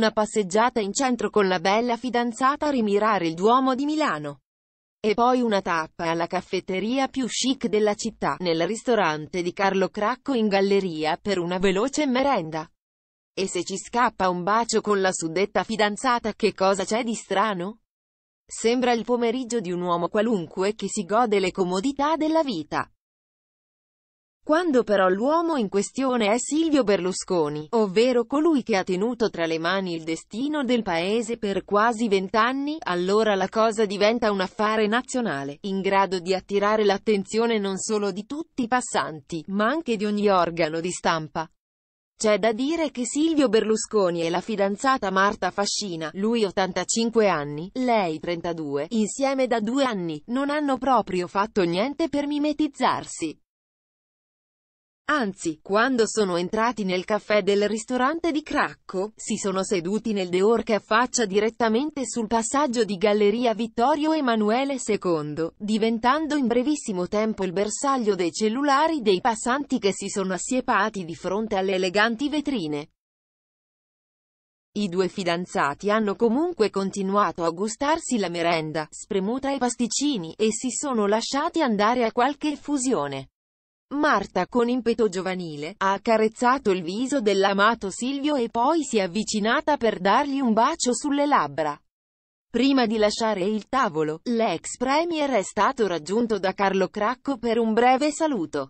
una passeggiata in centro con la bella fidanzata a rimirare il Duomo di Milano. E poi una tappa alla caffetteria più chic della città, nel ristorante di Carlo Cracco in galleria per una veloce merenda. E se ci scappa un bacio con la suddetta fidanzata, che cosa c'è di strano? Sembra il pomeriggio di un uomo qualunque che si gode le comodità della vita. Quando però l'uomo in questione è Silvio Berlusconi, ovvero colui che ha tenuto tra le mani il destino del paese per quasi vent'anni, allora la cosa diventa un affare nazionale, in grado di attirare l'attenzione non solo di tutti i passanti, ma anche di ogni organo di stampa. C'è da dire che Silvio Berlusconi e la fidanzata Marta Fascina, lui 85 anni, lei 32, insieme da due anni, non hanno proprio fatto niente per mimetizzarsi. Anzi, quando sono entrati nel caffè del ristorante di Cracco, si sono seduti nel Deor che affaccia direttamente sul passaggio di Galleria Vittorio Emanuele II, diventando in brevissimo tempo il bersaglio dei cellulari dei passanti che si sono assiepati di fronte alle eleganti vetrine. I due fidanzati hanno comunque continuato a gustarsi la merenda, spremuta ai pasticcini, e si sono lasciati andare a qualche effusione. Marta con impeto giovanile, ha carezzato il viso dell'amato Silvio e poi si è avvicinata per dargli un bacio sulle labbra. Prima di lasciare il tavolo, l'ex premier è stato raggiunto da Carlo Cracco per un breve saluto.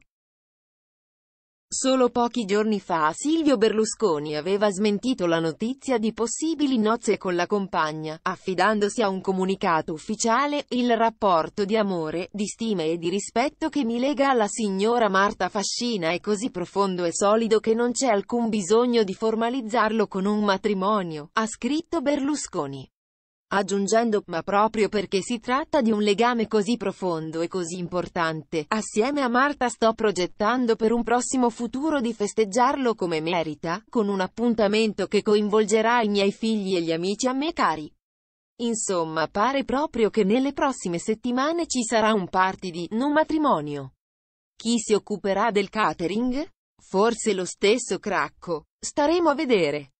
Solo pochi giorni fa Silvio Berlusconi aveva smentito la notizia di possibili nozze con la compagna, affidandosi a un comunicato ufficiale, il rapporto di amore, di stima e di rispetto che mi lega alla signora Marta Fascina è così profondo e solido che non c'è alcun bisogno di formalizzarlo con un matrimonio, ha scritto Berlusconi aggiungendo, ma proprio perché si tratta di un legame così profondo e così importante, assieme a Marta sto progettando per un prossimo futuro di festeggiarlo come merita, con un appuntamento che coinvolgerà i miei figli e gli amici a me cari. Insomma pare proprio che nelle prossime settimane ci sarà un party di non matrimonio. Chi si occuperà del catering? Forse lo stesso Cracco. Staremo a vedere.